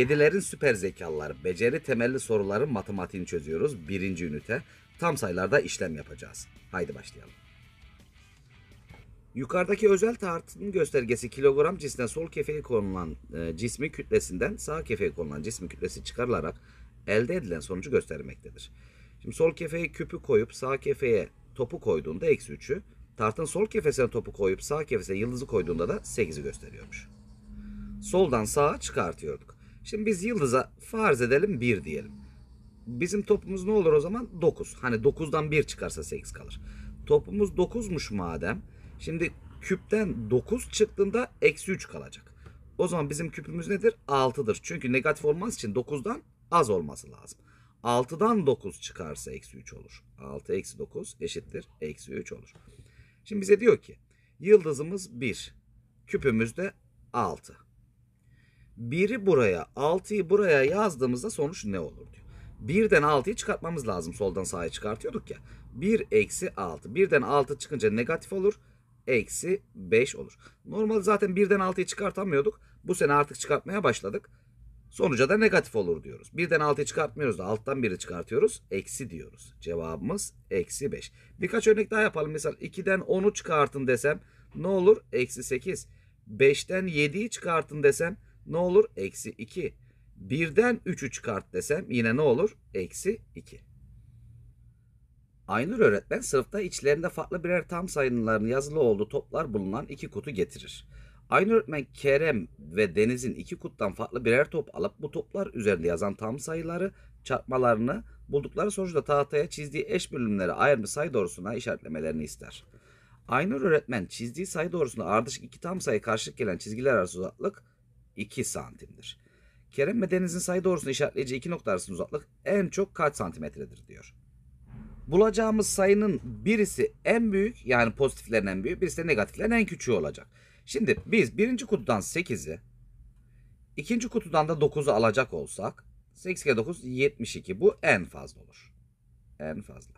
Yedilerin süper zekalılar, beceri temelli soruların matematiğini çözüyoruz. Birinci ünite. Tam sayılarda işlem yapacağız. Haydi başlayalım. Yukarıdaki özel tartının göstergesi kilogram cisne sol kefeye konulan e, cismi kütlesinden sağ kefeye konulan cismi kütlesi çıkarılarak elde edilen sonucu göstermektedir. Şimdi sol kefeye küpü koyup sağ kefeye topu koyduğunda eksi 3'ü, tartın sol kefesine topu koyup sağ kefesine yıldızı koyduğunda da 8'i gösteriyormuş. Soldan sağa çıkartıyorduk. Şimdi biz yıldıza farz edelim 1 diyelim. Bizim topumuz ne olur o zaman? 9. Hani 9'dan 1 çıkarsa 8 kalır. Topumuz 9'muş madem. Şimdi küpten 9 çıktığında eksi 3 kalacak. O zaman bizim küpümüz nedir? 6'dır. Çünkü negatif olması için 9'dan az olması lazım. 6'dan 9 çıkarsa eksi 3 olur. 6 eksi 9 eşittir eksi 3 olur. Şimdi bize diyor ki yıldızımız 1, küpümüz de 6. 1'i buraya 6'yı buraya yazdığımızda sonuç ne olur diyor. Birden 6'yı çıkartmamız lazım. Soldan sağa çıkartıyorduk ya. 1 eksi 6. Birden 6 çıkınca negatif olur. Eksi 5 olur. Normalde zaten birden 6'yı çıkartamıyorduk. Bu sene artık çıkartmaya başladık. Sonuca da negatif olur diyoruz. Birden 6'yı çıkartmıyoruz da alttan 1'i çıkartıyoruz. Eksi diyoruz. Cevabımız eksi 5. Birkaç örnek daha yapalım. Mesela 2'den 10'u çıkartın desem ne olur? Eksi 8. 5'ten 7'yi çıkartın desem ne olur? Eksi 2. Birden 3'ü çıkart desem yine ne olur? Eksi 2. Aynur öğretmen sınıfta içlerinde farklı birer tam sayıların yazılı olduğu toplar bulunan iki kutu getirir. Aynur öğretmen Kerem ve Deniz'in iki kuttan farklı birer top alıp bu toplar üzerinde yazan tam sayıları çarpmalarını buldukları sonuçta tahtaya çizdiği eş bölümleri ayırmış sayı doğrusuna işaretlemelerini ister. Aynur öğretmen çizdiği sayı doğrusunda ardışık iki tam sayı karşılık gelen çizgiler arası uzaklık 2 santimdir. Kerem ve Deniz'in sayı doğrusunu işaretleyici iki nokta arasında uzaklık en çok kaç santimetredir diyor. Bulacağımız sayının birisi en büyük yani pozitiflerin en büyük birisi de negatiflerin en küçüğü olacak. Şimdi biz birinci kutudan 8'i ikinci kutudan da 9'u alacak olsak 8 kere 9 72 bu en fazla olur. En fazla.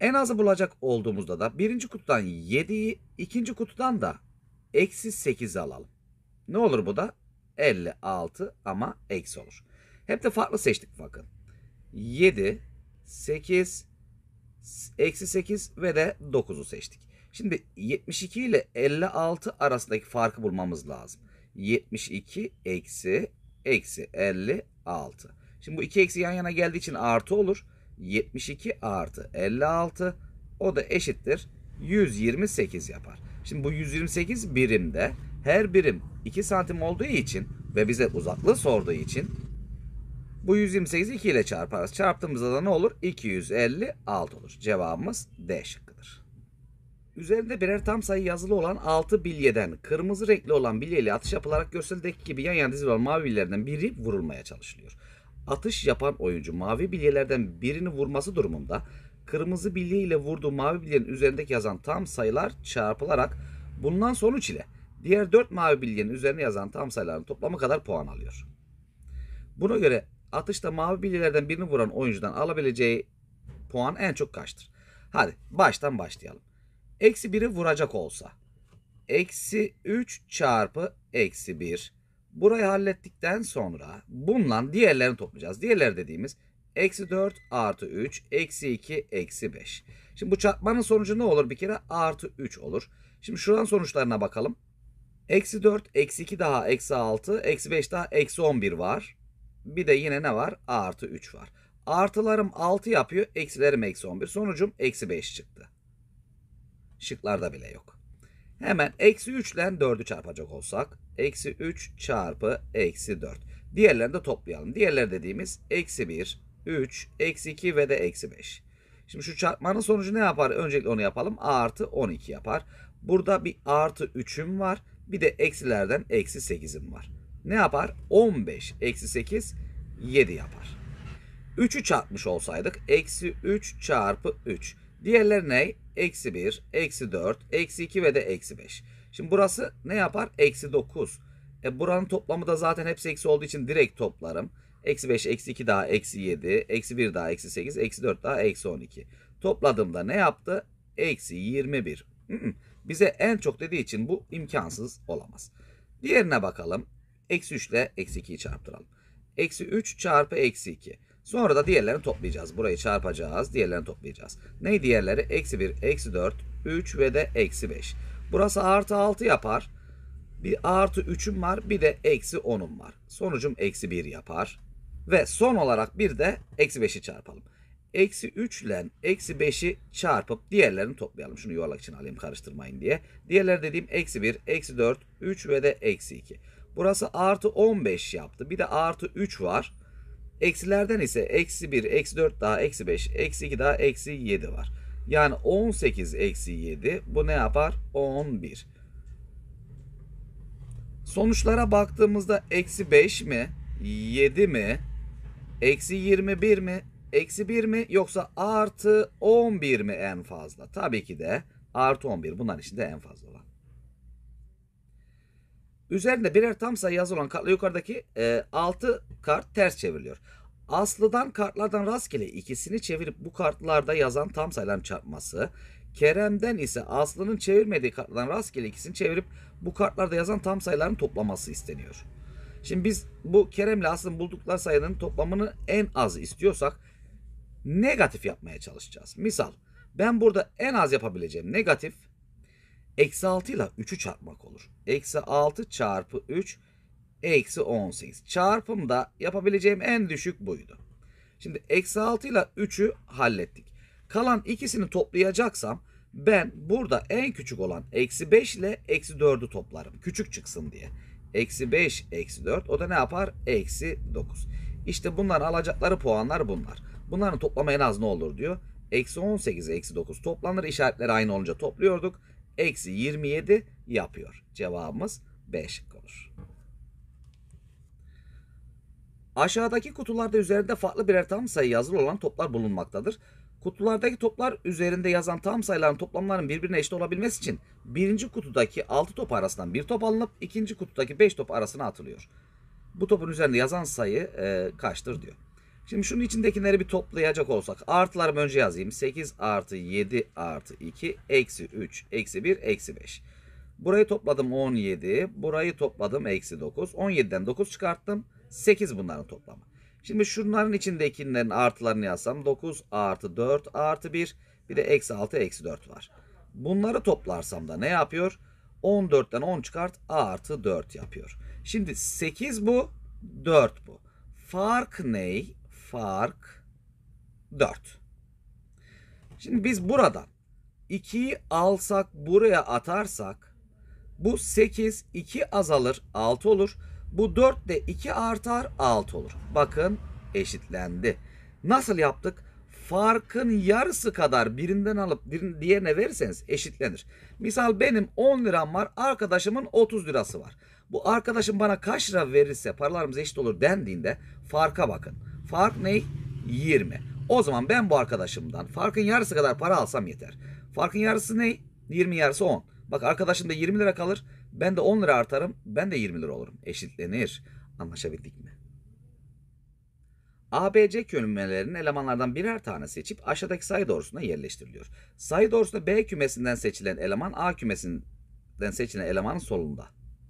En azı bulacak olduğumuzda da birinci kutudan 7'yi ikinci kutudan da eksi 8'i alalım. Ne olur bu da? 56 ama eksi olur. Hep de farklı seçtik bakın. 7, 8, eksi 8 ve de 9'u seçtik. Şimdi 72 ile 56 arasındaki farkı bulmamız lazım. 72 eksi eksi 56. Şimdi bu iki eksi yan yana geldiği için artı olur. 72 artı 56 o da eşittir 128 yapar. Şimdi bu 128 birimde her birim 2 santim olduğu için ve bize uzaklığı sorduğu için bu 128 2 ile çarparız. Çarptığımızda da ne olur? 256 olur. Cevabımız D şıkkıdır. Üzerinde birer tam sayı yazılı olan 6 bilyeden kırmızı renkli olan bilyeli atış yapılarak görseldeki gibi yan yana dizili mavi bilyelerden biri vurulmaya çalışılıyor. Atış yapan oyuncu mavi bilyelerden birini vurması durumunda kırmızı bilye ile vurduğu mavi bilyenin üzerindeki yazan tam sayılar çarpılarak bundan sonuç ile Diğer 4 mavi bilyenin üzerine yazan tam sayıların toplamı kadar puan alıyor. Buna göre atışta mavi bilyelerden birini vuran oyuncudan alabileceği puan en çok kaçtır? Hadi baştan başlayalım. Eksi 1'i vuracak olsa. Eksi 3 çarpı eksi 1. Burayı hallettikten sonra bununla diğerlerini toplayacağız. Diğerler dediğimiz eksi 4 artı 3 eksi 2 eksi 5. Şimdi bu çarpmanın sonucu ne olur? Bir kere artı 3 olur. Şimdi şuradan sonuçlarına bakalım. Eksi 4, eksi 2 daha eksi 6, eksi 5 daha eksi 11 var. Bir de yine ne var? artı 3 var. Artılarım 6 yapıyor, eksilerim eksi 11. Sonucum eksi 5 çıktı. Şıklarda bile yok. Hemen eksi 3 ile 4'ü çarpacak olsak. Eksi 3 çarpı eksi 4. Diğerlerini de toplayalım. Diğerleri dediğimiz eksi 1, 3, eksi 2 ve de eksi 5. Şimdi şu çarpmanın sonucu ne yapar? Öncelikle onu yapalım. A artı 12 yapar. Burada bir artı 3'üm var. Bir de eksilerden eksi 8'im var. Ne yapar? 15 eksi 8 7 yapar. 3'ü çarpmış olsaydık eksi 3 çarpı 3. Diğerleri ne? Eksi 1, eksi 4, eksi 2 ve de eksi 5. Şimdi burası ne yapar? Eksi 9. E buranın toplamı da zaten hepsi eksi olduğu için direkt toplarım. Eksi 5, eksi 2 daha eksi 7, eksi 1 daha eksi 8, eksi 4 daha eksi 12. Topladığımda ne yaptı? Eksi 21. Bize en çok dediği için bu imkansız olamaz. Diğerine bakalım. Eksi 3 ile eksi 2'yi çarptıralım. Eksi 3 çarpı eksi 2. Sonra da diğerlerini toplayacağız. Burayı çarpacağız. Diğerlerini toplayacağız. Ne diğerleri? Eksi 1, eksi 4, 3 ve de eksi 5. Burası artı 6 yapar. Bir artı 3'üm var. Bir de eksi 10'um var. Sonucum eksi 1 yapar. Ve son olarak bir de eksi 5'i çarpalım. Eksi 3 ile eksi 5'i çarpıp diğerlerini toplayalım. Şunu yuvarlak için alayım karıştırmayın diye. Diğerleri dediğim eksi 1, eksi 4, 3 ve de eksi 2. Burası artı 15 yaptı. Bir de artı 3 var. Eksilerden ise eksi 1, eksi 4 daha eksi 5, eksi 2 daha eksi 7 var. Yani 18 eksi 7 bu ne yapar? 11. Sonuçlara baktığımızda eksi 5 mi? 7 mi? Eksi 21 mi? eksi 1 mi yoksa artı 11 mi en fazla? Tabii ki de artı 11 bunların içinde en fazla olan. Üzerinde birer tam sayı yazı olan yukarıdaki e, 6 kart ters çevriliyor. Aslıdan kartlardan rastgele ikisini çevirip bu kartlarda yazan tam sayıların çarpması. Kerem'den ise Aslı'nın çevirmediği kartlardan rastgele ikisini çevirip bu kartlarda yazan tam sayıların toplaması isteniyor. Şimdi biz bu Kerem'le Aslı'nın buldukları sayının toplamını en az istiyorsak negatif yapmaya çalışacağız. Misal ben burada en az yapabileceğim negatif eksi 6 ile 3'ü çarpmak olur. Eksi 6 çarpı 3 eksi 18. Çarpımda yapabileceğim en düşük buydu. Şimdi eksi 6 ile 3'ü hallettik. Kalan ikisini toplayacaksam ben burada en küçük olan eksi 5 ile eksi 4'ü toplarım. Küçük çıksın diye. Eksi 5, eksi 4 o da ne yapar? Eksi 9. İşte bunların alacakları puanlar bunlar. Bunların toplamı en az ne olur diyor. Eksi 18 eksi 9 toplanır. İşaretleri aynı olunca topluyorduk. Eksi 27 yapıyor. Cevabımız B şıkkı olur. Aşağıdaki kutularda üzerinde farklı birer tam sayı yazılı olan toplar bulunmaktadır. Kutulardaki toplar üzerinde yazan tam sayıların toplamlarının birbirine eşit olabilmesi için birinci kutudaki 6 top arasından bir top alınıp ikinci kutudaki 5 top arasına atılıyor. Bu topun üzerinde yazan sayı e, kaçtır diyor. Şimdi şunun içindekileri bir toplayacak olsak. Artılarımı önce yazayım. 8 artı 7 artı 2 eksi 3 eksi 1 eksi 5. Burayı topladım 17. Burayı topladım eksi 9. 17'den 9 çıkarttım. 8 bunların toplamı. Şimdi şunların içindekilerin artılarını yazsam 9 artı 4 artı 1 bir de eksi 6 eksi 4 var. Bunları toplarsam da ne yapıyor? 14'ten 10 çıkart artı 4 yapıyor. Şimdi 8 bu 4 bu. Fark ney? fark 4. Şimdi biz buradan 2'yi alsak buraya atarsak bu 8 2 azalır 6 olur. Bu 4 de 2 artar 6 olur. Bakın eşitlendi. Nasıl yaptık? Farkın yarısı kadar birinden alıp diğerine verirseniz eşitlenir. Misal benim 10 liram var arkadaşımın 30 lirası var. Bu arkadaşım bana kaç lira verirse paralarımız eşit olur dendiğinde farka bakın. Fark ne? 20. O zaman ben bu arkadaşımdan farkın yarısı kadar para alsam yeter. Farkın yarısı ne? 20 yarısı 10. Bak arkadaşım da 20 lira kalır. Ben de 10 lira artarım. Ben de 20 lira olurum. Eşitlenir. Anlaşabildik mi? ABC kümelerinin elemanlardan birer tane seçip aşağıdaki sayı doğrusuna yerleştiriliyor. Sayı doğrusunda B kümesinden seçilen eleman A kümesinden seçilen elemanın solunda.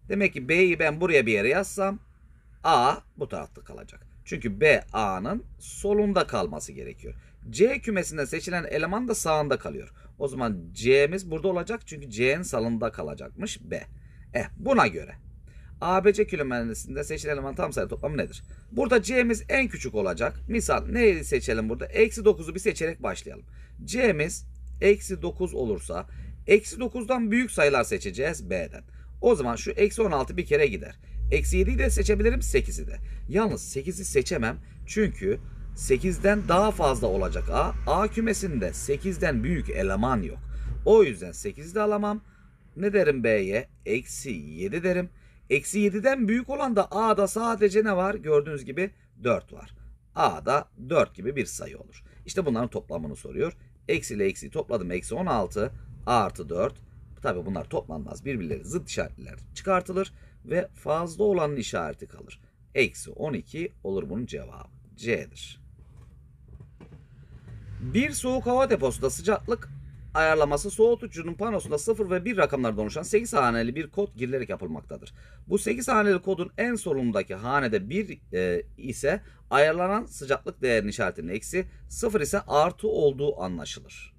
Demek ki B'yi ben buraya bir yere yazsam A bu tarafta kalacak. Çünkü B A'nın solunda kalması gerekiyor. C kümesinden seçilen eleman da sağında kalıyor. O zaman C'miz burada olacak çünkü C'nin salında kalacakmış B. E buna göre ABC kümesinde seçilen eleman tam sayı toplamı nedir? Burada C'miz en küçük olacak. Misal neyi seçelim burada? Eksi 9'u bir seçerek başlayalım. C'miz eksi 9 olursa eksi 9'dan büyük sayılar seçeceğiz B'den. O zaman şu eksi 16 bir kere gider. Eksi 7'yi de seçebilirim 8'i de. Yalnız 8'i seçemem çünkü 8'den daha fazla olacak A. A kümesinde 8'den büyük eleman yok. O yüzden 8'i de alamam. Ne derim B'ye? Eksi 7 derim. Eksi 7'den büyük olan da A'da sadece ne var? Gördüğünüz gibi 4 var. A'da 4 gibi bir sayı olur. İşte bunların toplamını soruyor. Eksi ile eksi topladım. Eksi 16 artı 4. Tabi bunlar toplanmaz. Birbirleri zıt işaretler çıkartılır ve fazla olanın işareti kalır. Eksi 12 olur bunun cevabı. C'dir. Bir soğuk hava deposunda sıcaklık ayarlaması soğutucunun panosunda 0 ve 1 rakamlardan oluşan 8 haneli bir kod girilerek yapılmaktadır. Bu 8 haneli kodun en solundaki hanede 1 e, ise ayarlanan sıcaklık değerinin işaretinin eksi, 0 ise artı olduğu anlaşılır.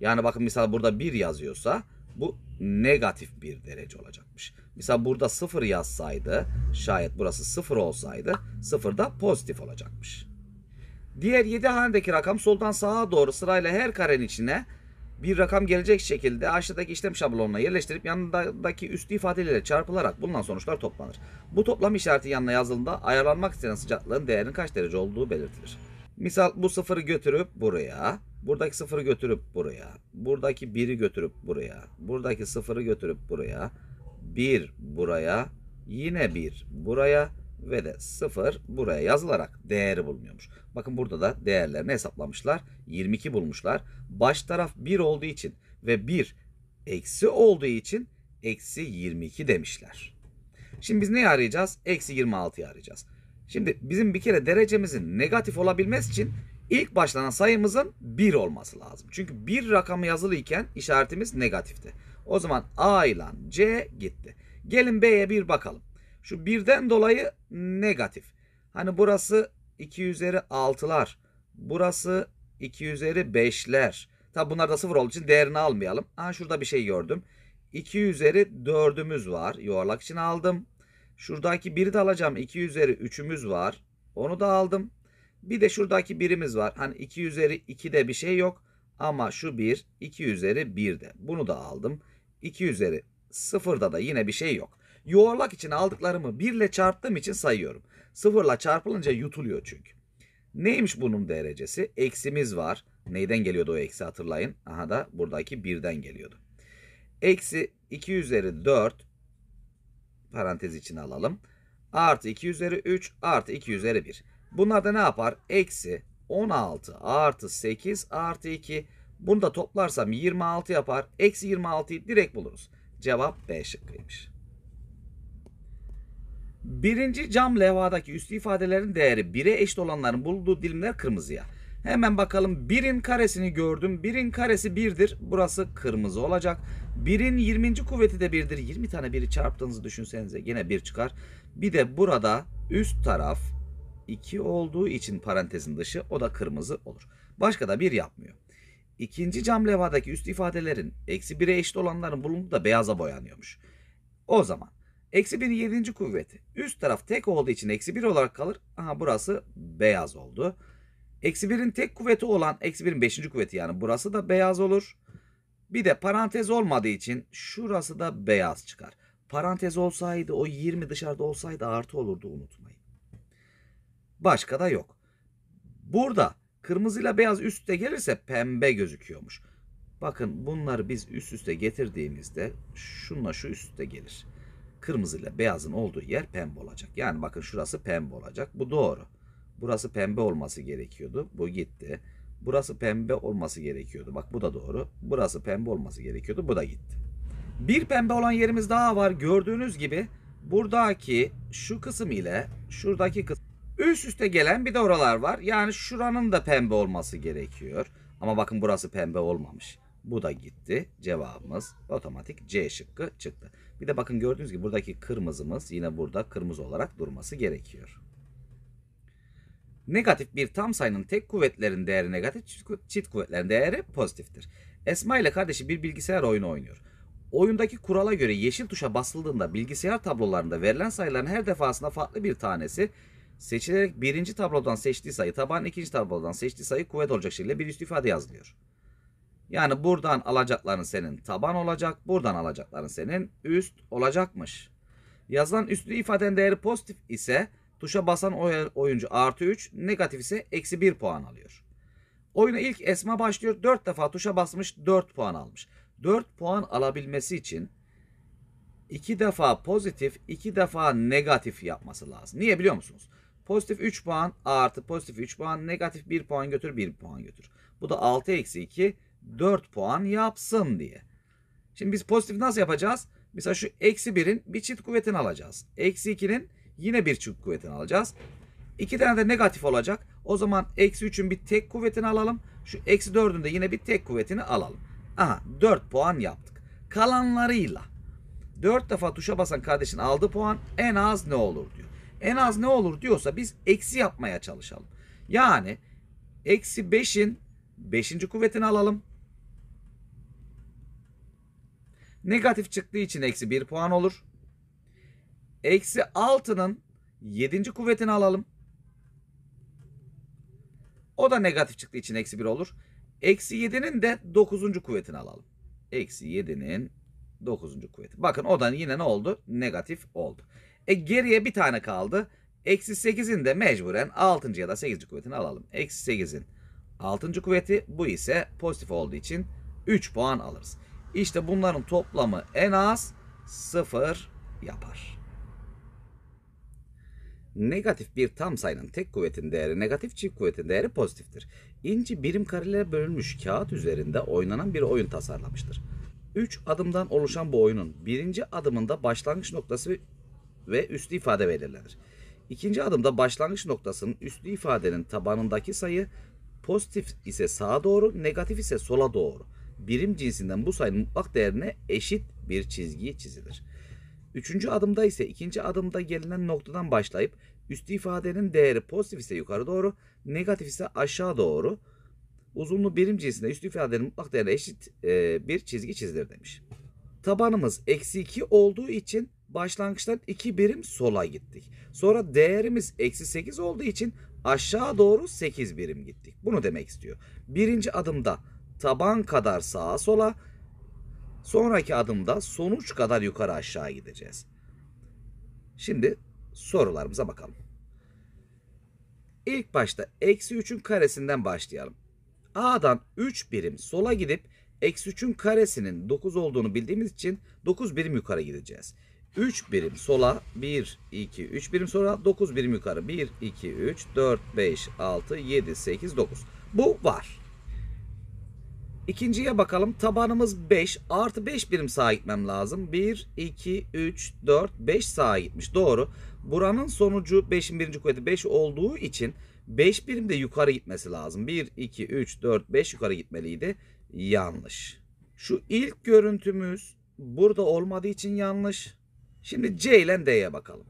Yani bakın misal burada 1 yazıyorsa bu negatif bir derece olacakmış. Mesela burada 0 yazsaydı şayet burası 0 olsaydı 0 da pozitif olacakmış. Diğer 7 hanedeki rakam soldan sağa doğru sırayla her karenin içine bir rakam gelecek şekilde aşağıdaki işlem şablonuna yerleştirip yanındaki üstü ifadeleriyle çarpılarak bulunan sonuçlar toplanır. Bu toplam işareti yanına yazıldığında ayarlanmak istenen sıcaklığın değerinin kaç derece olduğu belirtilir. Misal bu sıfırı götürüp buraya, buradaki sıfırı götürüp buraya, buradaki biri götürüp buraya, buradaki sıfırı götürüp buraya, 1 buraya, yine 1 buraya ve de 0 buraya yazılarak değeri bulunuyormuş. Bakın burada da değerlerini hesaplamışlar. 22 bulmuşlar. Baş taraf 1 olduğu için ve 1 eksi olduğu için eksi 22 demişler. Şimdi biz neyi arayacağız? Eksi 26'yı arayacağız. Şimdi bizim bir kere derecemizin negatif olabilmesi için ilk başlanan sayımızın 1 olması lazım. Çünkü 1 rakamı yazılıyken işaretimiz negatifti. O zaman A ile C gitti. Gelin B'ye bir bakalım. Şu birden dolayı negatif. Hani burası 2 üzeri 6'lar. Burası 2 üzeri 5'ler. Tabi bunlar da sıfır olduğu için değerini almayalım. Aha şurada bir şey gördüm. 2 üzeri 4'ümüz var. Yuvarlak için aldım. Şuradaki 1'i de alacağım. 2 üzeri 3'ümüz var. Onu da aldım. Bir de şuradaki birimiz var. Hani 2 üzeri 2'de bir şey yok. Ama şu 1 2 üzeri 1'de. Bunu da aldım. 2 üzeri sıfırda da yine bir şey yok. Yuvarlak için aldıklarımı 1 ile çarptığım için sayıyorum. Sıfırla çarpılınca yutuluyor çünkü. Neymiş bunun derecesi? Eksimiz var. Neyden geliyordu o eksi hatırlayın. Aha da buradaki 1'den geliyordu. Eksi 2 üzeri 4 parantez için alalım. Artı 2 üzeri 3 artı 2 üzeri 1. Bunlar da ne yapar? Eksi 16 artı 8 artı 2 bunu da toplarsam 26 yapar. Eksi 26'yı direkt buluruz. Cevap B şıkkıymış. Birinci cam levhadaki üstü ifadelerin değeri 1'e eşit olanların bulduğu dilimler kırmızıya. Hemen bakalım 1'in karesini gördüm. 1'in karesi 1'dir. Burası kırmızı olacak. 1'in 20. kuvveti de 1'dir. 20 tane 1'i çarptığınızı düşünsenize yine 1 çıkar. Bir de burada üst taraf 2 olduğu için parantezin dışı o da kırmızı olur. Başka da 1 yapmıyor. İkinci cam levhadaki üst ifadelerin eksi 1'e eşit olanların bulunduğu da beyaza boyanıyormuş. O zaman eksi 1 7. kuvveti. Üst taraf tek olduğu için eksi 1 olarak kalır. Aha burası beyaz oldu. Eksi 1'in tek kuvveti olan eksi 1'in 5. kuvveti yani burası da beyaz olur. Bir de parantez olmadığı için şurası da beyaz çıkar. Parantez olsaydı o 20 dışarıda olsaydı artı olurdu unutmayın. Başka da yok. Burada Kırmızıyla beyaz üst üste gelirse pembe gözüküyormuş. Bakın bunları biz üst üste getirdiğimizde şunla şu üst üste gelir. Kırmızıyla beyazın olduğu yer pembe olacak. Yani bakın şurası pembe olacak. Bu doğru. Burası pembe olması gerekiyordu. Bu gitti. Burası pembe olması gerekiyordu. Bak bu da doğru. Burası pembe olması gerekiyordu. Bu da gitti. Bir pembe olan yerimiz daha var. Gördüğünüz gibi buradaki şu kısım ile şuradaki kısım Üst üste gelen bir de oralar var. Yani şuranın da pembe olması gerekiyor. Ama bakın burası pembe olmamış. Bu da gitti. Cevabımız otomatik C şıkkı çıktı. Bir de bakın gördüğünüz gibi buradaki kırmızımız yine burada kırmızı olarak durması gerekiyor. Negatif bir tam sayının tek kuvvetlerin değeri negatif, çift kuvvetlerin değeri pozitiftir. Esma ile kardeşi bir bilgisayar oyunu oynuyor. Oyundaki kurala göre yeşil tuşa basıldığında bilgisayar tablolarında verilen sayıların her defasında farklı bir tanesi Seçilerek birinci tablodan seçtiği sayı taban ikinci tablodan seçtiği sayı kuvvet olacak şekilde bir üst ifade yazılıyor. Yani buradan alacakların senin taban olacak, buradan alacakların senin üst olacakmış. Yazılan üstlü ifaden değeri pozitif ise tuşa basan oyuncu artı 3, negatif ise eksi 1 puan alıyor. Oyuna ilk Esma başlıyor. 4 defa tuşa basmış 4 puan almış. 4 puan alabilmesi için 2 defa pozitif 2 defa negatif yapması lazım. Niye biliyor musunuz? Pozitif 3 puan artı pozitif 3 puan negatif 1 puan götür 1 puan götür. Bu da 6 eksi 2 4 puan yapsın diye. Şimdi biz pozitif nasıl yapacağız? Mesela şu eksi 1'in bir çift kuvvetini alacağız. Eksi 2'nin yine bir çift kuvvetini alacağız. 2 tane de negatif olacak. O zaman eksi 3'ün bir tek kuvvetini alalım. Şu eksi 4'ün de yine bir tek kuvvetini alalım. Aha 4 puan yaptık. Kalanlarıyla 4 defa tuşa basan kardeşin aldığı puan en az ne olur diyor en az ne olur diyorsa biz eksi yapmaya çalışalım. Yani eksi 5'in 5. kuvvetini alalım. Negatif çıktığı için eksi 1 puan olur. Eksi 6'nın 7. kuvvetini alalım. O da negatif çıktığı için eksi 1 olur. Eksi 7'nin de 9. kuvvetini alalım. Eksi 7'nin 9. kuvveti. Bakın o da yine ne oldu? Negatif oldu. E geriye bir tane kaldı. Eksi 8'in de mecburen 6. ya da 8. kuvvetini alalım. Eksi 8'in 6. kuvveti bu ise pozitif olduğu için 3 puan alırız. İşte bunların toplamı en az 0 yapar. Negatif bir tam sayının tek kuvvetin değeri negatif çift kuvvetin değeri pozitiftir. İnci birim karelere bölünmüş kağıt üzerinde oynanan bir oyun tasarlamıştır. 3 adımdan oluşan bu oyunun birinci adımında başlangıç noktası ve ve üstü ifade belirlenir. İkinci adımda başlangıç noktasının üstü ifadenin tabanındaki sayı pozitif ise sağa doğru, negatif ise sola doğru. Birim cinsinden bu sayının mutlak değerine eşit bir çizgi çizilir. Üçüncü adımda ise ikinci adımda gelinen noktadan başlayıp üstü ifadenin değeri pozitif ise yukarı doğru, negatif ise aşağı doğru. Uzunluğu birim cinsinde üstü ifadenin mutlak değerine eşit e, bir çizgi çizilir demiş. Tabanımız eksi 2 olduğu için başlangıçtan 2 birim sola gittik. Sonra değerimiz eksi 8 olduğu için aşağı doğru 8 birim gittik. Bunu demek istiyor. Birinci adımda taban kadar sağa sola, sonraki adımda sonuç kadar yukarı aşağı gideceğiz. Şimdi sorularımıza bakalım. İlk başta eksi 3'ün karesinden başlayalım. A'dan 3 birim sola gidip eksi 3'ün karesinin 9 olduğunu bildiğimiz için 9 birim yukarı gideceğiz. 3 birim sola 1, 2, 3 birim sonra 9 birim yukarı 1, 2, 3, 4, 5, 6, 7, 8, 9. Bu var. İkinciye bakalım. Tabanımız 5. Artı 5 birim sağa gitmem lazım. 1, 2, 3, 4, 5 sağa gitmiş. Doğru. Buranın sonucu 5'in birinci kuvveti 5 olduğu için 5 birim de yukarı gitmesi lazım. 1, 2, 3, 4, 5 yukarı gitmeliydi. Yanlış. Şu ilk görüntümüz burada olmadığı için yanlış. Şimdi C ile D'ye bakalım.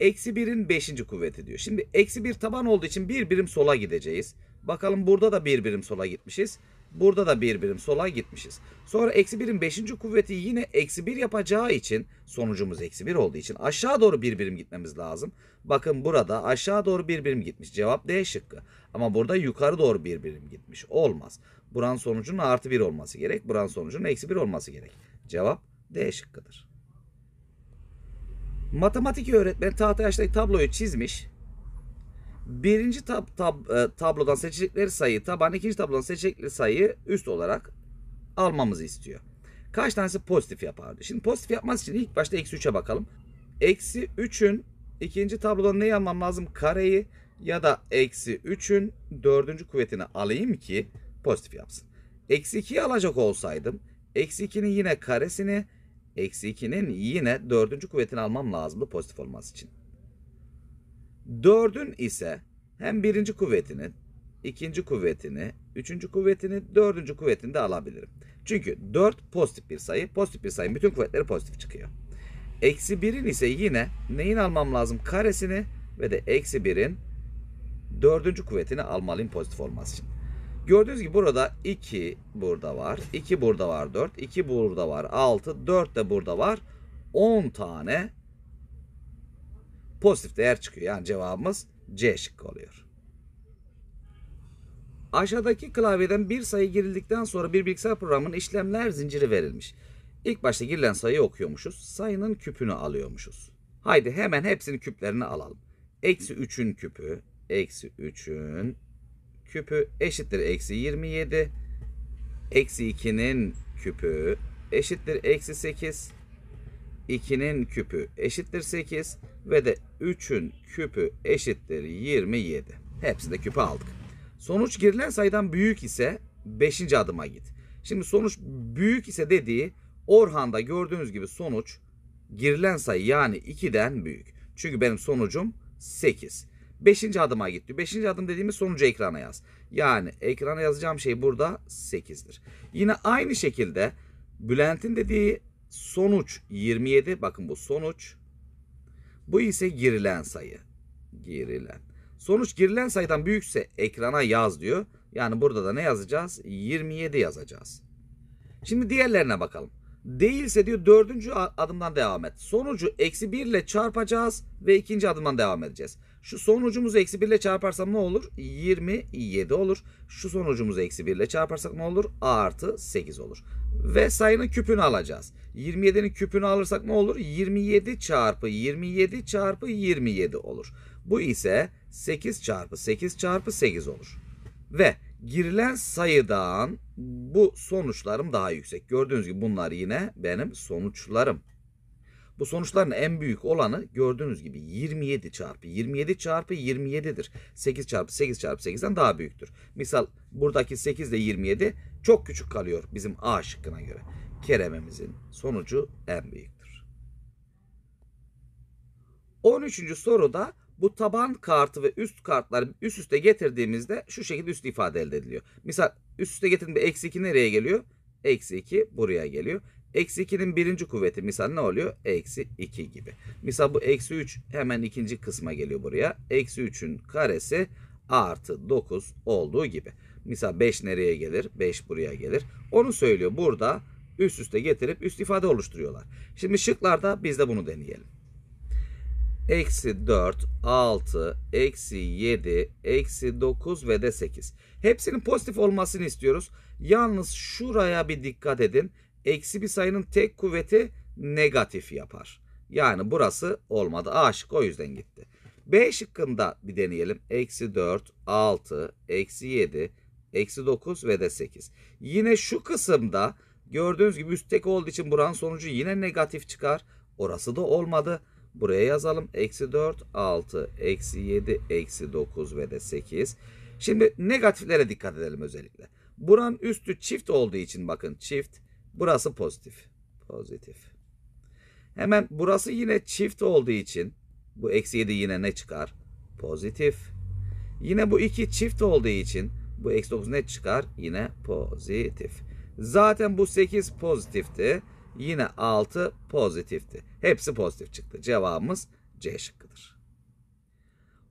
Eksi 1'in 5. kuvveti diyor. Şimdi eksi 1 taban olduğu için bir birim sola gideceğiz. Bakalım burada da bir birim sola gitmişiz. Burada da bir birim sola gitmişiz. Sonra eksi 1'in 5. kuvveti yine eksi 1 yapacağı için sonucumuz eksi 1 olduğu için aşağı doğru bir birim gitmemiz lazım. Bakın burada aşağı doğru bir birim gitmiş. Cevap D şıkkı. Ama burada yukarı doğru bir birim gitmiş. Olmaz. Buranın sonucunun artı 1 olması gerek. Buranın sonucunun eksi 1 olması gerek. Cevap D şıkkıdır. Matematik öğretmen tahtayaştaki tabloyu çizmiş. Birinci tab, tab, e, tablodan seçecekleri sayı taban, ikinci tablodan seçecekleri sayı üst olarak almamızı istiyor. Kaç tanesi pozitif yapardı? Şimdi pozitif yapması için ilk başta eksi 3'e bakalım. Eksi 3'ün ikinci tablodan neyi almam lazım? Kareyi ya da eksi 3'ün dördüncü kuvvetini alayım ki pozitif yapsın. Eksi 2'yi alacak olsaydım eksi 2'nin yine karesini Eksi 2'nin yine dördüncü kuvvetini almam lazımdı pozitif olması için. Dördün ise hem birinci kuvvetini, ikinci kuvvetini, üçüncü kuvvetini, dördüncü kuvvetini de alabilirim. Çünkü 4 pozitif bir sayı. Pozitif bir sayı. Bütün kuvvetleri pozitif çıkıyor. Eksi 1'in ise yine neyin almam lazım? Karesini ve de eksi 1'in dördüncü kuvvetini almalıyım pozitif olması için. Gördüğünüz gibi burada 2 burada var. 2 burada var 4. 2 burada var 6. 4 de burada var. 10 tane pozitif değer çıkıyor. Yani cevabımız C şıkkı oluyor. Aşağıdaki klavyeden bir sayı girildikten sonra bir bilgisayar programının işlemler zinciri verilmiş. İlk başta girilen sayıyı okuyormuşuz. Sayının küpünü alıyormuşuz. Haydi hemen hepsinin küplerini alalım. Eksi 3'ün küpü, eksi 3'ün küpü eşittir eksi 27. Eksi 2'nin küpü eşittir eksi 8. 2'nin küpü eşittir 8 ve de 3'ün küpü eşittir 27. Hepsi de küpü aldık. Sonuç girilen sayıdan büyük ise 5. adıma git. Şimdi sonuç büyük ise dediği Orhan'da gördüğünüz gibi sonuç girilen sayı yani 2'den büyük. Çünkü benim sonucum 8. Beşinci adıma gitti. Beşinci adım dediğimiz sonucu ekrana yaz. Yani ekrana yazacağım şey burada 8'dir. Yine aynı şekilde Bülent'in dediği sonuç 27. Bakın bu sonuç. Bu ise girilen sayı. Girilen. Sonuç girilen sayıdan büyükse ekrana yaz diyor. Yani burada da ne yazacağız? 27 yazacağız. Şimdi diğerlerine bakalım. Değilse diyor dördüncü adımdan devam et. Sonucu eksi 1 ile çarpacağız ve ikinci adımdan devam edeceğiz. Şu sonucumuzu eksi 1 ile çarparsam ne olur? 27 olur. Şu sonucumuzu eksi 1 ile çarparsak ne olur? A artı 8 olur. Ve sayının küpünü alacağız. 27'nin küpünü alırsak ne olur? 27 çarpı 27 çarpı 27 olur. Bu ise 8 çarpı 8 çarpı 8 olur. Ve girilen sayıdan bu sonuçlarım daha yüksek. Gördüğünüz gibi bunlar yine benim sonuçlarım. Bu sonuçların en büyük olanı gördüğünüz gibi 27 çarpı 27 çarpı 27'dir. 8 çarpı 8 çarpı 8'den daha büyüktür. Misal buradaki 8 ile 27 çok küçük kalıyor bizim A şıkkına göre. Keremimizin sonucu en büyüktür. 13. soruda bu taban kartı ve üst kartları üst üste getirdiğimizde şu şekilde üst ifade elde ediliyor. Misal üst üste getirdiğimde eksi 2 nereye geliyor? Eksi 2 buraya geliyor. Eksi 2'nin birinci kuvveti misal ne oluyor? Eksi 2 gibi. Misal bu eksi 3 hemen ikinci kısma geliyor buraya. Eksi 3'ün karesi artı 9 olduğu gibi. Misal 5 nereye gelir? 5 buraya gelir. Onu söylüyor burada üst üste getirip üst ifade oluşturuyorlar. Şimdi şıklarda biz de bunu deneyelim. Eksi 4, 6, eksi 7, eksi 9 ve de 8. Hepsinin pozitif olmasını istiyoruz. Yalnız şuraya bir dikkat edin eksi bir sayının tek kuvveti negatif yapar. Yani burası olmadı. A şıkkı o yüzden gitti. B şıkkında bir deneyelim. Eksi 4, 6, eksi 7, eksi 9 ve de 8. Yine şu kısımda gördüğünüz gibi üst tek olduğu için buranın sonucu yine negatif çıkar. Orası da olmadı. Buraya yazalım. Eksi 4, 6, eksi 7, eksi 9 ve de 8. Şimdi negatiflere dikkat edelim özellikle. Buranın üstü çift olduğu için bakın çift Burası pozitif. Pozitif. Hemen burası yine çift olduğu için bu eksi 7 yine ne çıkar? Pozitif. Yine bu 2 çift olduğu için bu eksi 9 ne çıkar? Yine pozitif. Zaten bu 8 pozitifti. Yine 6 pozitifti. Hepsi pozitif çıktı. Cevabımız C şıkkıdır.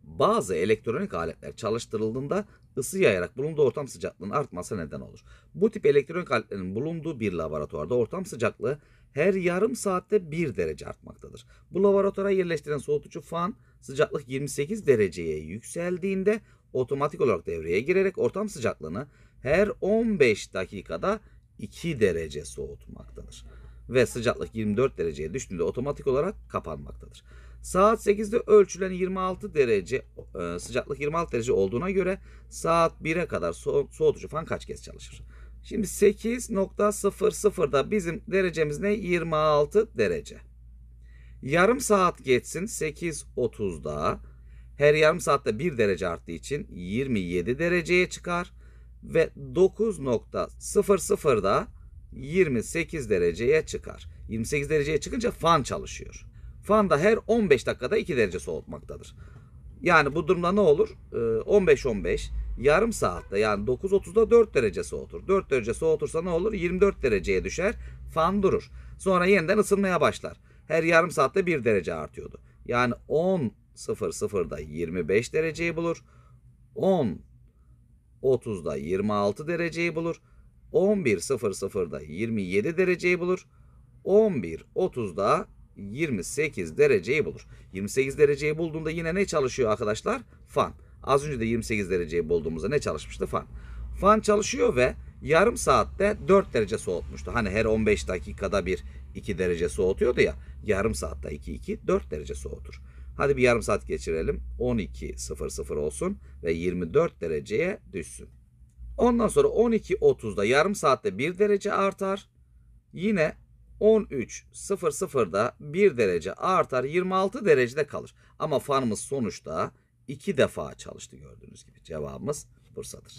Bazı elektronik aletler çalıştırıldığında ısı yayarak bulunduğu ortam sıcaklığının artması neden olur. Bu tip elektronik aletlerinin bulunduğu bir laboratuvarda ortam sıcaklığı her yarım saatte 1 derece artmaktadır. Bu laboratuvara yerleştirilen soğutucu fan sıcaklık 28 dereceye yükseldiğinde otomatik olarak devreye girerek ortam sıcaklığını her 15 dakikada 2 derece soğutmaktadır. Ve sıcaklık 24 dereceye düştüğünde otomatik olarak kapanmaktadır. Saat 8'de ölçülen 26 derece e, sıcaklık 26 derece olduğuna göre saat 1'e kadar soğutucu fan kaç kez çalışır? Şimdi 8.00'da bizim derecemiz ne? 26 derece. Yarım saat geçsin 8.30'da. Her yarım saatte 1 derece arttığı için 27 dereceye çıkar. Ve 9.00'da 28 dereceye çıkar. 28 dereceye çıkınca fan çalışıyor. Fan da her 15 dakikada 2 derece soğutmaktadır. Yani bu durumda ne olur? 15-15 ee, yarım saatte yani 9.30'da 4 derece soğutur. 4 derece soğutursa ne olur? 24 dereceye düşer. Fan durur. Sonra yeniden ısınmaya başlar. Her yarım saatte 1 derece artıyordu. Yani 10.00'da 25 dereceyi bulur. 10.30'da 26 dereceyi bulur. 11.00'da 27 dereceyi bulur. 11.30'da 28 dereceyi bulur. 28 dereceyi bulduğunda yine ne çalışıyor arkadaşlar? Fan. Az önce de 28 dereceyi bulduğumuzda ne çalışmıştı? Fan. Fan çalışıyor ve yarım saatte 4 derece soğutmuştu. Hani her 15 dakikada bir 2 derece soğutuyordu ya. Yarım saatte 2 2 4 derece soğutur. Hadi bir yarım saat geçirelim. 12.00 olsun ve 24 dereceye düşsün. Ondan sonra 12.30'da yarım saatte 1 derece artar. Yine 13.00'da 1 derece artar 26 derecede kalır. Ama farımız sonuçta 2 defa çalıştı gördüğünüz gibi. Cevabımız Bursa'dır.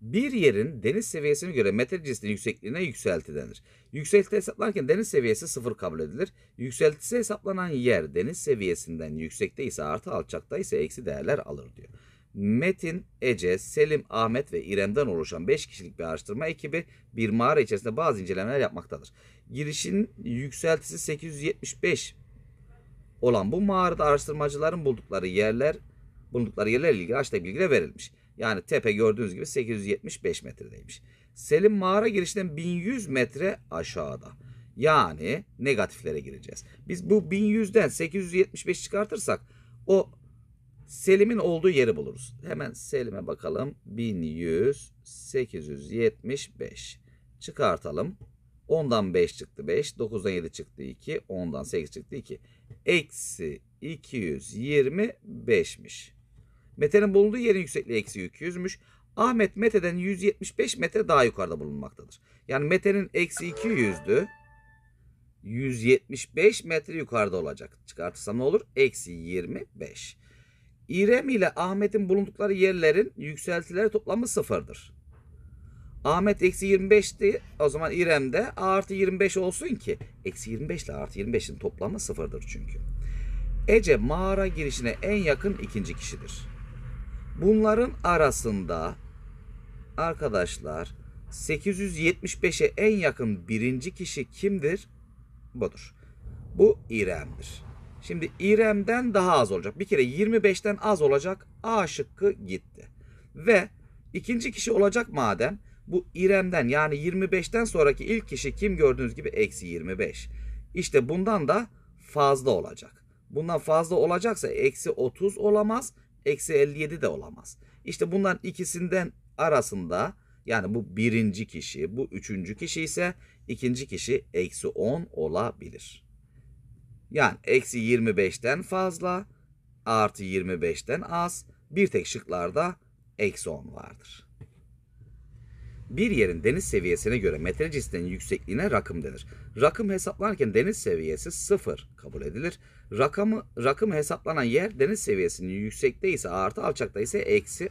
Bir yerin deniz seviyesine göre metre cinsinin yüksekliğine yükselti denir. Yükselti hesaplanırken deniz seviyesi sıfır kabul edilir. Yükseltisi hesaplanan yer deniz seviyesinden yüksekte ise artı alçakta ise eksi değerler alır diyor. Metin, Ece, Selim, Ahmet ve İrem'den oluşan 5 kişilik bir araştırma ekibi bir mağara içerisinde bazı incelemeler yapmaktadır. Girişin yükseltisi 875 olan bu mağarada araştırmacıların buldukları yerler bulundukları yerlerle ilgili açta bilgiler verilmiş. Yani tepe gördüğünüz gibi 875 metredeymiş. Selim mağara girişinden 1100 metre aşağıda. Yani negatiflere gireceğiz. Biz bu 1100'den 875 çıkartırsak o Selim'in olduğu yeri buluruz. Hemen Selim'e bakalım. 1100 875 çıkartalım. 10'dan 5 çıktı 5, 9'dan 7 çıktı 2, 10'dan 8 çıktı 2. Eksi 225'miş. Mete'nin bulunduğu yerin yüksekliği eksi 200'müş. Ahmet Mete'den 175 metre daha yukarıda bulunmaktadır. Yani Mete'nin eksi 200'dü. 175 metre yukarıda olacak. Çıkartırsam ne olur? Eksi 25. İrem ile Ahmet'in bulundukları yerlerin yükseltileri toplamı sıfırdır. Ahmet eksi 25'ti. O zaman İrem de artı 25 olsun ki. Eksi 25 ile artı 25'in toplamı sıfırdır çünkü. Ece mağara girişine en yakın ikinci kişidir. Bunların arasında arkadaşlar 875'e en yakın birinci kişi kimdir? Budur. Bu İrem'dir. Şimdi İrem'den daha az olacak. Bir kere 25'ten az olacak. A şıkkı gitti. Ve ikinci kişi olacak madem bu İrem'den yani 25'ten sonraki ilk kişi kim gördüğünüz gibi eksi 25. İşte bundan da fazla olacak. Bundan fazla olacaksa eksi 30 olamaz. Eksi 57 de olamaz. İşte bundan ikisinden arasında yani bu birinci kişi, bu üçüncü kişi ise ikinci kişi eksi 10 olabilir. Yani eksi 25'ten fazla artı 25'ten az bir tek şıklarda eksi 10 vardır. Bir yerin deniz seviyesine göre metre cinsinin yüksekliğine rakım denir. Rakım hesaplanırken deniz seviyesi 0 kabul edilir. Rakamı, rakım hesaplanan yer deniz seviyesinin yüksekte ise artı alçakta ise eksi e,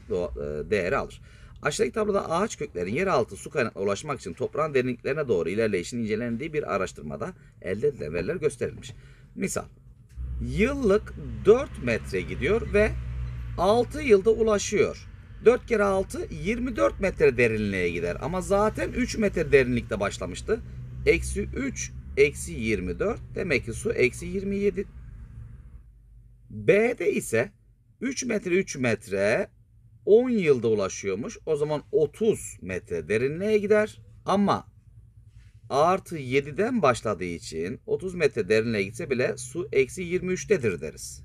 değeri alır. Aşağıdaki tabloda ağaç köklerin yeraltı su kaynakla ulaşmak için toprağın derinliklerine doğru ilerleyişin incelendiği bir araştırmada elde edilen veriler gösterilmiş. Misal yıllık 4 metre gidiyor ve 6 yılda ulaşıyor. 4 kere 6 24 metre derinliğe gider ama zaten 3 metre derinlikte başlamıştı. Eksi 3 eksi 24 demek ki su eksi 27. B'de ise 3 metre 3 metre 10 yılda ulaşıyormuş. O zaman 30 metre derinliğe gider. Ama artı 7'den başladığı için 30 metre derinliğe gitse bile su eksi 23'tedir deriz.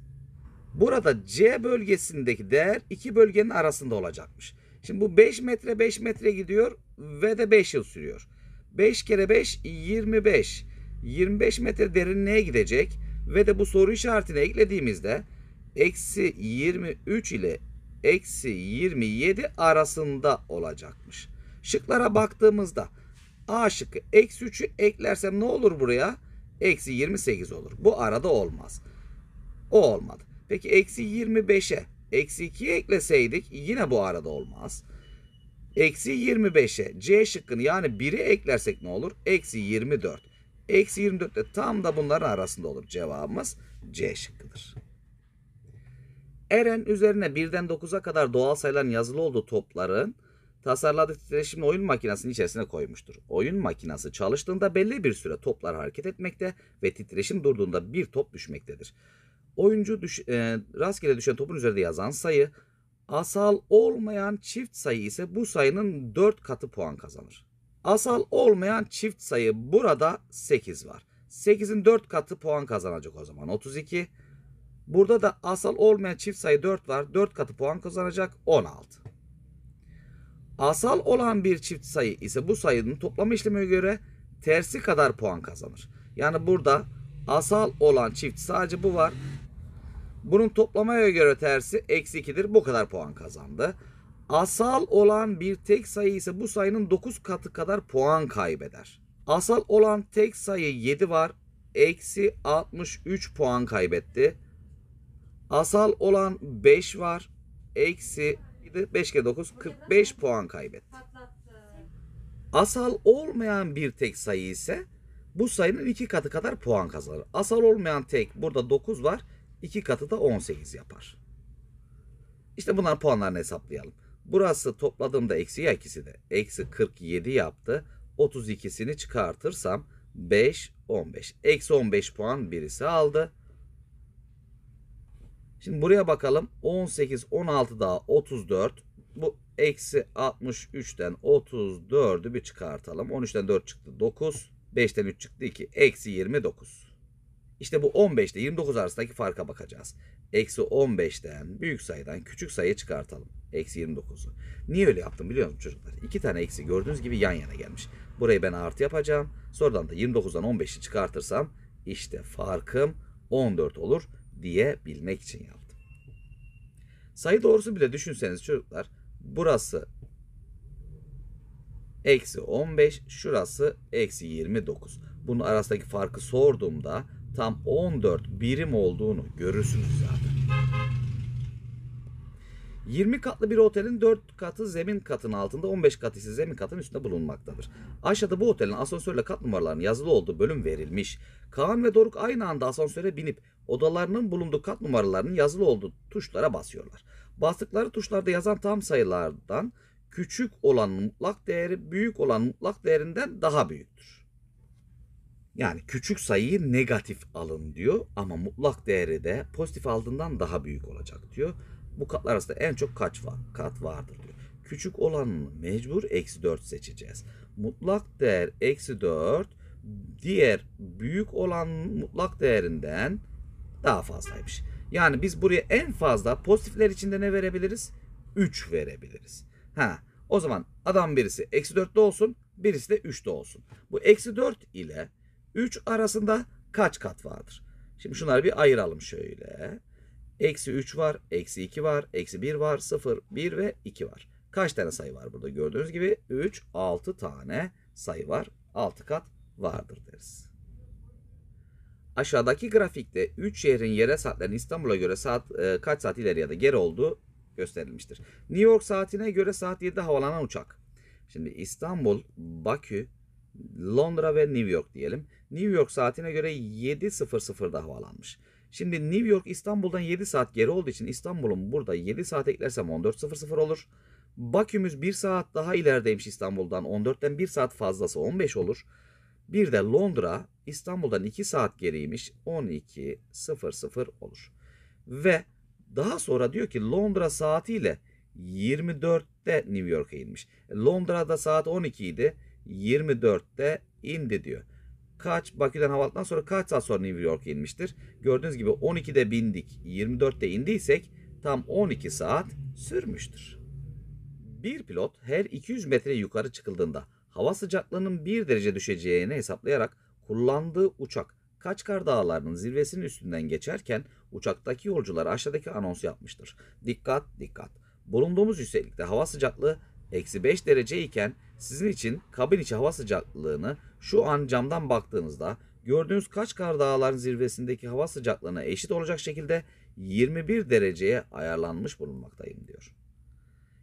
Burada C bölgesindeki değer iki bölgenin arasında olacakmış. Şimdi bu 5 metre 5 metre gidiyor ve de 5 yıl sürüyor. 5 kere 5 25. 25 metre derinliğe gidecek ve de bu soru işaretini eklediğimizde eksi 23 ile eksi 27 arasında olacakmış. Şıklara baktığımızda A şıkkı. Eksi 3'ü eklersem ne olur buraya? Eksi 28 olur. Bu arada olmaz. O olmadı. Peki eksi 25'e eksi 2 ekleseydik yine bu arada olmaz. Eksi 25'e C şıkkını yani 1'i eklersek ne olur? Eksi 24. Eksi 24 de tam da bunların arasında olur. Cevabımız C şıkkıdır. Eren üzerine 1'den 9'a kadar doğal sayıların yazılı olduğu topların tasarladığı titreşimli oyun makinesinin içerisine koymuştur. Oyun makinesi çalıştığında belli bir süre toplar hareket etmekte ve titreşim durduğunda bir top düşmektedir. Oyuncu düş, e, rastgele düşen topun üzerinde yazan sayı, asal olmayan çift sayı ise bu sayının 4 katı puan kazanır. Asal olmayan çift sayı burada 8 var. 8'in 4 katı puan kazanacak o zaman 32. Burada da asal olmayan çift sayı 4 var. 4 katı puan kazanacak 16. Asal olan bir çift sayı ise bu sayının toplama işlemi göre tersi kadar puan kazanır. Yani burada asal olan çift sadece bu var. Bunun toplamaya göre tersi eksi 2'dir. Bu kadar puan kazandı. Asal olan bir tek sayı ise bu sayının 9 katı kadar puan kaybeder. Asal olan tek sayı 7 var. Eksi 63 puan kaybetti. Asal olan 5 var. Eksi kaybetmekti. 5 kere 9 45 puan kaybetti. Asal olmayan bir tek sayı ise bu sayının 2 katı kadar puan kazanır. Asal olmayan tek burada 9 var. 2 katı da 18 yapar. İşte bunlar puanlarını hesaplayalım. Burası topladığımda eksi ya ikisi de. Eksi 47 yaptı. 32'sini çıkartırsam 5, 15. Eksi 15 puan birisi aldı. Şimdi buraya bakalım. 18, 16 daha 34. Bu eksi 63'ten 34'ü bir çıkartalım. 13'ten 4 çıktı 9. 5'ten 3 çıktı 2. Eksi 29. İşte bu 15 ile 29 arasındaki farka bakacağız. Eksi 15'ten büyük sayıdan küçük sayı çıkartalım. Eksi 29'u. Niye öyle yaptım biliyor musunuz çocuklar? İki tane eksi gördüğünüz gibi yan yana gelmiş. Burayı ben artı yapacağım. Sonradan da 29'dan 15'i çıkartırsam işte farkım 14 olur. Diye bilmek için yaptım. Sayı doğrusu bile düşünseniz çocuklar burası eksi 15 şurası eksi 29. Bunun arasındaki farkı sorduğumda tam 14 birim olduğunu görürsünüz zaten. 20 katlı bir otelin 4 katı zemin katının altında 15 katı ise zemin katının üstünde bulunmaktadır. Aşağıda bu otelin asansörle kat numaralarının yazılı olduğu bölüm verilmiş. Kaan ve Doruk aynı anda asansöre binip odalarının bulunduğu kat numaralarının yazılı olduğu tuşlara basıyorlar. Bastıkları tuşlarda yazan tam sayılardan küçük olan mutlak değeri büyük olan mutlak değerinden daha büyüktür. Yani küçük sayıyı negatif alın diyor ama mutlak değeri de pozitif aldığından daha büyük olacak diyor. Bu katlar arasında en çok kaç var? kat vardır diyor. Küçük olanını mecbur eksi 4 seçeceğiz. Mutlak değer eksi 4 diğer büyük olan mutlak değerinden daha fazlaymış. Yani biz buraya en fazla pozitifler içinde ne verebiliriz? 3 verebiliriz. Ha, o zaman adam birisi eksi 4'te olsun, birisi de 3'te olsun. Bu eksi 4 ile 3 arasında kaç kat vardır? Şimdi şunları bir ayıralım şöyle. Eksi 3 var, eksi 2 var, eksi 1 var, 0, 1 ve 2 var. Kaç tane sayı var burada? Gördüğünüz gibi 3, 6 tane sayı var. 6 kat vardır deriz aşağıdaki grafikte 3 şehrin yere saatlerinin İstanbul'a göre saat e, kaç saat ileri ya da geri olduğu gösterilmiştir. New York saatine göre saat 7'de havalanan uçak. Şimdi İstanbul, Bakü, Londra ve New York diyelim. New York saatine göre 7.00'da havalanmış. Şimdi New York İstanbul'dan 7 saat geri olduğu için İstanbul'un burada 7 saat eklersem 14.00 olur. Bakümüz 1 saat daha ilerideymiş İstanbul'dan. 14'ten 1 saat fazlası 15 olur. Bir de Londra İstanbul'dan 2 saat geriymiş 12.00 olur. Ve daha sonra diyor ki Londra saatiyle 24'te New York'a inmiş. Londra'da saat 12 idi. 24'te indi diyor. Kaç Bakü'den havalattan sonra kaç saat sonra New York'a inmiştir? Gördüğünüz gibi 12'de bindik. 24'te indiysek tam 12 saat sürmüştür. Bir pilot her 200 metre yukarı çıkıldığında hava sıcaklığının 1 derece düşeceğini hesaplayarak Kullandığı uçak Kaçkar Dağları'nın zirvesinin üstünden geçerken uçaktaki yolcular aşağıdaki anons yapmıştır. Dikkat dikkat. Bulunduğumuz yükseklikte hava sıcaklığı eksi 5 derece iken sizin için kabin içi hava sıcaklığını şu an camdan baktığınızda gördüğünüz Kaçkar Dağları'nın zirvesindeki hava sıcaklığına eşit olacak şekilde 21 dereceye ayarlanmış bulunmaktayım diyor.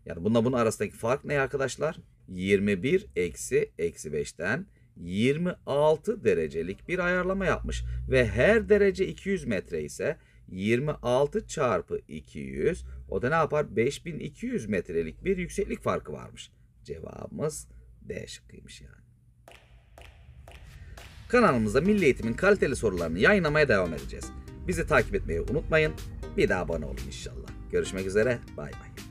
Yani bununla bunun arasındaki fark ne arkadaşlar? 21 eksi eksi 5'ten 26 derecelik bir ayarlama yapmış ve her derece 200 metre ise 26 çarpı 200 o da ne yapar? 5200 metrelik bir yükseklik farkı varmış. Cevabımız D şıkkıymış yani. Kanalımızda milli eğitimin kaliteli sorularını yayınlamaya devam edeceğiz. Bizi takip etmeyi unutmayın. Bir daha abone olun inşallah. Görüşmek üzere. Bay bay.